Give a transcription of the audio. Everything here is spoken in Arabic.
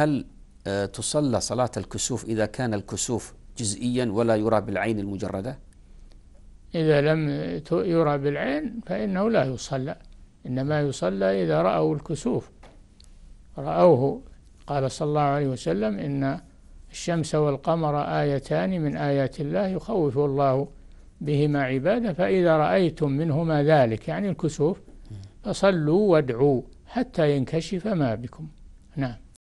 هل آه، تصلى صلاة الكسوف إذا كان الكسوف جزئيا ولا يرى بالعين المجردة إذا لم يرى بالعين فإنه لا يصلى إنما يصلى إذا رأوا الكسوف رأوه قال صلى الله عليه وسلم إن الشمس والقمر آيتان من آيات الله يخوف الله بهما عباده فإذا رأيتم منهما ذلك يعني الكسوف فصلوا وادعوا حتى ينكشف ما بكم نعم